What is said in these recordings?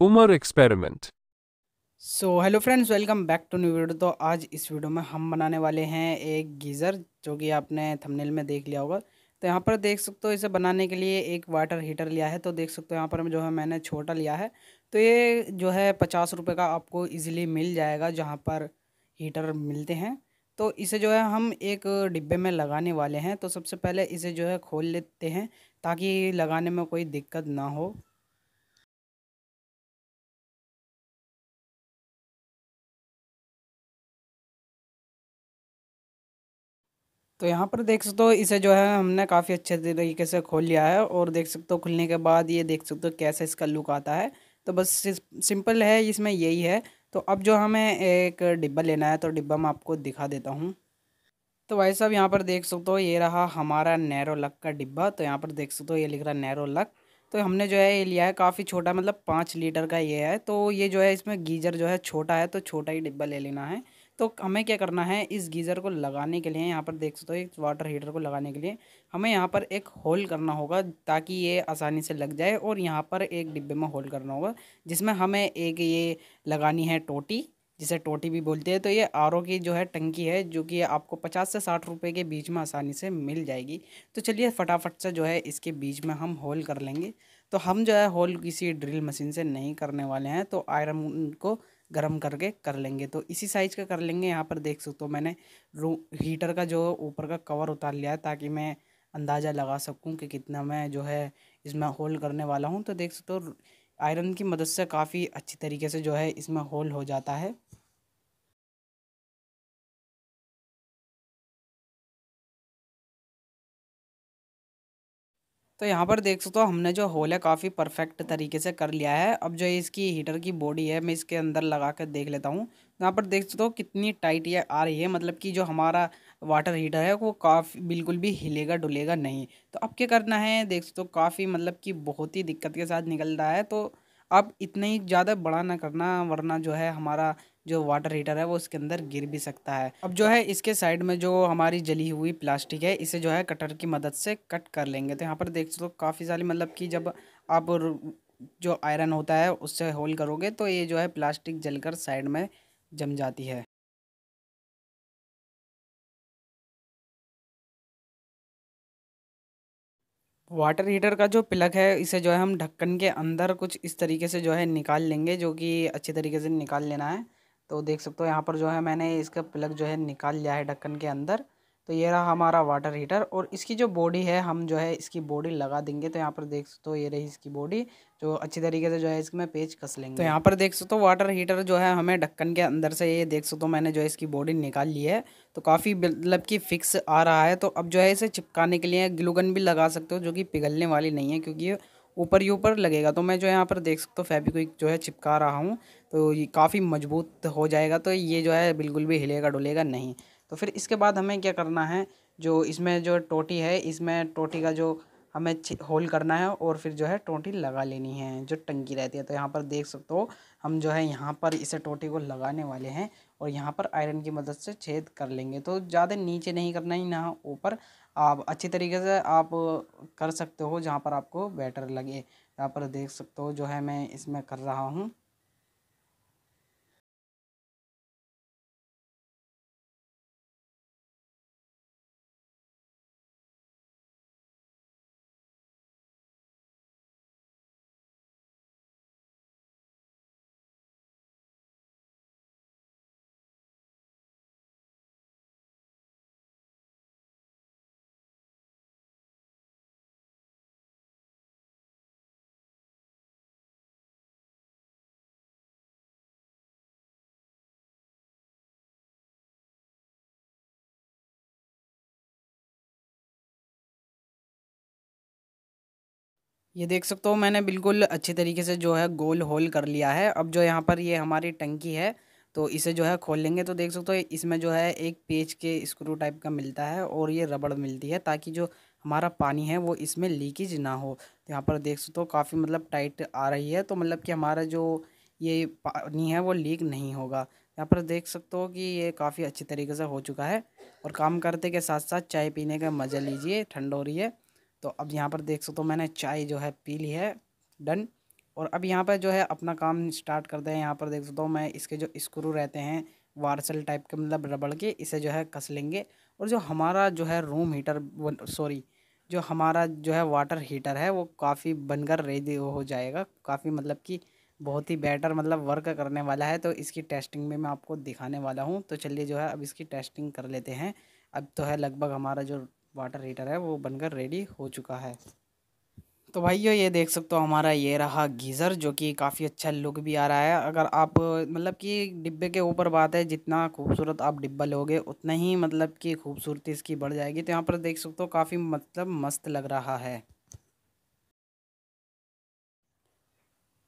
Umar experiment so hello friends welcome back to new video तो आज इस वीडियो में हम बनाने वाले हैं एक गीज़र जो कि आपने थंबनेल में देख लिया होगा तो यहाँ पर देख सकते हो इसे बनाने के लिए एक वाटर हीटर लिया है तो देख सकते हो यहाँ पर जो है मैंने छोटा लिया है तो ये जो है पचास रुपये का आपको ईजिली मिल जाएगा जहाँ पर हीटर मिलते हैं तो इसे जो है हम एक डिब्बे में लगाने वाले हैं तो सबसे पहले इसे जो है खोल लेते हैं ताकि लगाने में कोई दिक्कत ना हो तो यहाँ पर देख सकते हो इसे जो है हमने काफ़ी अच्छे तरीके से खोल लिया है और देख सकते हो खुलने के बाद ये देख सकते हो कैसे इसका लुक आता है तो बस सिंपल है इसमें यही है तो अब जो हमें एक डिब्बा लेना है तो डिब्बा मैं आपको दिखा देता हूँ तो भाई साहब यहाँ पर देख सकते हो ये रहा हमारा नैरो लक का डिब्बा तो यहाँ पर देख सकते हो ये लिख रहा है नैरो लक तो हमने जो है ये लिया है काफ़ी छोटा मतलब पाँच लीटर का ये है तो ये जो है इसमें गीजर जो है छोटा है तो छोटा ही डिब्बा ले लेना है तो हमें क्या करना है इस गीज़र को लगाने के लिए यहाँ पर देख सकते हो एक वाटर हीटर को लगाने के लिए हमें यहाँ पर एक होल करना होगा ताकि ये आसानी से लग जाए और यहाँ पर एक डिब्बे में होल करना होगा जिसमें हमें एक ये लगानी है टोटी जिसे टोटी भी बोलते हैं तो ये आर की जो है टंकी है जो कि आपको पचास से साठ रुपये के बीच में आसानी से मिल जाएगी तो चलिए फटाफट से जो है इसके बीच में हम होल कर लेंगे तो हम जो है होल किसी ड्रिल मशीन से नहीं करने वाले हैं तो आयरन को गर्म करके कर लेंगे तो इसी साइज़ का कर लेंगे यहाँ पर देख सकते हो मैंने रू हीटर का जो ऊपर का कवर उतार लिया है ताकि मैं अंदाज़ा लगा सकूँ कि कितना मैं जो है इसमें होल करने वाला हूँ तो देख सकते हो आयरन की मदद से काफ़ी अच्छी तरीके से जो है इसमें होल हो जाता है तो यहाँ पर देख सकते हो हमने जो होल है काफ़ी परफेक्ट तरीके से कर लिया है अब जो इसकी हीटर की बॉडी है मैं इसके अंदर लगा कर देख लेता हूँ यहाँ पर देख सकते हो कितनी टाइट ये आ रही है मतलब कि जो हमारा वाटर हीटर है वो काफ़ी बिल्कुल भी हिलेगा डुलेगा नहीं तो अब क्या करना है देख सकते हो काफ़ी मतलब कि बहुत ही दिक्कत के साथ निकल रहा है तो अब इतना ही ज़्यादा बड़ा ना करना वरना जो है हमारा जो वाटर हीटर है वो इसके अंदर गिर भी सकता है अब जो है इसके साइड में जो हमारी जली हुई प्लास्टिक है इसे जो है कटर की मदद से कट कर लेंगे तो यहाँ पर देख सकते हो काफ़ी सारी मतलब कि जब आप जो आयरन होता है उससे होल करोगे तो ये जो है प्लास्टिक जलकर साइड में जम जाती है वाटर हीटर का जो प्लग है इसे जो है हम ढक्कन के अंदर कुछ इस तरीके से जो है निकाल लेंगे जो कि अच्छे तरीके से निकाल लेना है तो देख सकते हो यहाँ पर जो है मैंने इसका प्लग जो है निकाल लिया है ढक्कन के अंदर तो ये रहा हमारा वाटर हीटर और इसकी जो बॉडी है हम जो है इसकी बॉडी लगा देंगे तो यहाँ पर देख सकते हो ये रही इसकी बॉडी जो अच्छी तरीके से जो है इसमें पेच कस लेंगे तो यहाँ पर देख सकते हो वाटर हीटर जो है हमें ढक्कन के अंदर से ये देख सकते हो मैंने जो है इसकी बॉडी निकाल ली है तो काफ़ी मतलब कि फिक्स आ रहा है तो अब जो है इसे चिपकाने के लिए ग्लूगन भी लगा सकते हो जो कि पिघलने वाली नहीं है क्योंकि ऊपर ही ऊपर लगेगा तो मैं जो यहाँ पर देख सकता हूँ फेबिक्विक जो है चिपका रहा हूँ तो ये काफ़ी मजबूत हो जाएगा तो ये जो है बिल्कुल भी हिलेगा डुलेगा नहीं तो फिर इसके बाद हमें क्या करना है जो इसमें जो टोटी है इसमें टोटी का जो हमें होल करना है और फिर जो है टोटी लगा लेनी है जो टंकी रहती है तो यहाँ पर देख सकते हो हम जो है यहाँ पर इसे टोटी को लगाने वाले हैं और यहाँ पर आयरन की मदद से छेद कर लेंगे तो ज़्यादा नीचे नहीं करना ही ना ऊपर आप अच्छी तरीके से आप कर सकते हो जहाँ पर आपको बेटर लगे यहाँ पर देख सकते हो जो है मैं इसमें कर रहा हूँ ये देख सकते हो मैंने बिल्कुल अच्छी तरीके से जो है गोल होल कर लिया है अब जो यहाँ पर ये हमारी टंकी है तो इसे जो है खोल लेंगे तो देख सकते हो इसमें जो है एक पेच के स्क्रू टाइप का मिलता है और ये रबड़ मिलती है ताकि जो हमारा पानी है वो इसमें लीकेज ना हो तो यहाँ पर देख सकते हो काफ़ी मतलब टाइट आ रही है तो मतलब कि हमारा जो ये पानी है वो लीक नहीं होगा यहाँ पर देख सकते हो कि ये काफ़ी अच्छी तरीके से हो चुका है और काम करते के साथ साथ चाय पीने का मज़ा लीजिए ठंड हो रही है तो अब यहाँ पर देख सकते हो तो मैंने चाय जो है पी ली है डन और अब यहाँ पर जो है अपना काम स्टार्ट करते हैं यहाँ पर देख सकते हो तो मैं इसके जो स्क्रू रहते हैं वार्सल टाइप के मतलब रबड़ के इसे जो है कस लेंगे और जो हमारा जो है रूम हीटर सॉरी जो हमारा जो है वाटर हीटर है वो काफ़ी बनकर रेडी हो जाएगा काफ़ी मतलब कि बहुत ही बेटर मतलब वर्क करने वाला है तो इसकी टेस्टिंग में मैं आपको दिखाने वाला हूँ तो चलिए जो है अब इसकी टेस्टिंग कर लेते हैं अब तो है लगभग हमारा जो वाटर हीटर है वो बनकर रेडी हो चुका है तो भाइयों ये देख सकते हो हमारा ये रहा गीज़र जो कि काफ़ी अच्छा लुक भी आ रहा है अगर आप मतलब कि डिब्बे के ऊपर बात है जितना खूबसूरत आप डिब्बा लोगे उतना ही मतलब कि खूबसूरती इसकी बढ़ जाएगी तो यहाँ पर देख सकते हो काफ़ी मतलब मस्त लग रहा है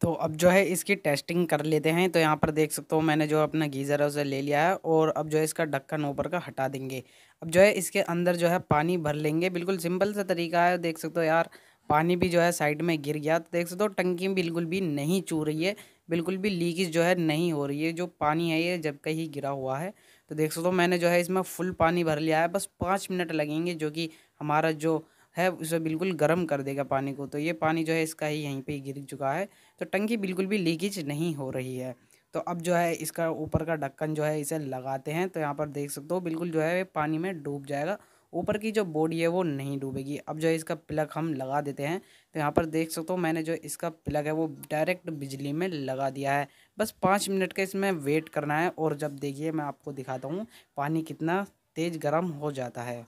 तो अब जो है इसकी टेस्टिंग कर लेते हैं तो यहाँ पर देख सकते हो मैंने जो अपना गीज़र है उसे ले लिया है और अब जो है इसका ढक्कन ऊपर का हटा देंगे अब जो है इसके अंदर जो है पानी भर लेंगे बिल्कुल सिंपल सा तरीका है देख सकते हो यार पानी भी जो है साइड में गिर गया तो देख सकते हो टंकी बिल्कुल भी नहीं चू रही है बिल्कुल भी लीकेज जो है नहीं हो रही है जो पानी है ये जब कहीं गिरा हुआ है तो देख सकते हो मैंने जो है इसमें फुल पानी भर लिया है बस पाँच मिनट लगेंगे जो कि हमारा जो है उसे बिल्कुल गर्म कर देगा पानी को तो ये पानी जो है इसका ही यहीं पे गिर चुका है तो टंकी बिल्कुल भी लीकेज नहीं हो रही है तो अब जो है इसका ऊपर का ढक्कन जो है इसे लगाते हैं तो यहाँ पर देख सकते हो बिल्कुल जो है पानी में डूब जाएगा ऊपर की जो बॉडी है वो नहीं डूबेगी अब जो है इसका प्लग हम लगा देते हैं तो यहाँ पर देख सकते हो मैंने जो इसका प्लग है वो डायरेक्ट बिजली में लगा दिया है बस पाँच मिनट का इसमें वेट करना है और जब देखिए मैं आपको दिखाता हूँ पानी कितना तेज़ गर्म हो जाता है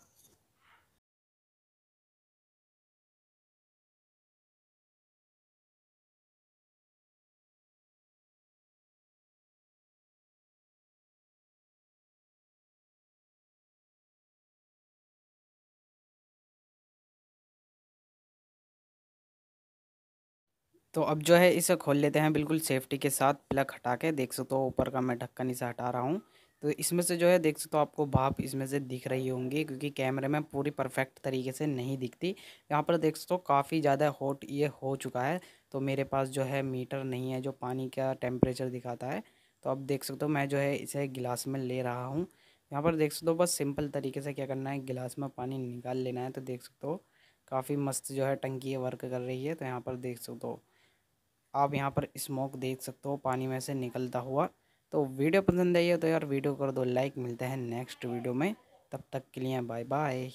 तो अब जो है इसे खोल लेते हैं बिल्कुल सेफ्टी के साथ प्लग हटा के देख सकते हो ऊपर का मैं ढक्कन इसे हटा रहा हूँ तो इसमें से जो है देख सकते हो आपको भाप इसमें से दिख रही होंगी क्योंकि कैमरे में पूरी परफेक्ट तरीके से नहीं दिखती यहाँ पर देख सकते हो काफ़ी ज़्यादा हॉट ये हो चुका है तो मेरे पास जो है मीटर नहीं है जो पानी का टेम्परेचर दिखाता है तो अब देख सकते हो मैं जो है इसे गिलास में ले रहा हूँ यहाँ पर देख सकते हो बस सिंपल तरीके से क्या करना है गिलास में पानी निकाल लेना है तो देख सकते हो काफ़ी मस्त जो है टंकी वर्क कर रही है तो यहाँ पर देख सकते हो आप यहाँ पर स्मोक देख सकते हो पानी में से निकलता हुआ तो वीडियो पसंद आई है तो यार वीडियो कर दो लाइक मिलता है नेक्स्ट वीडियो में तब तक के लिए बाय बाय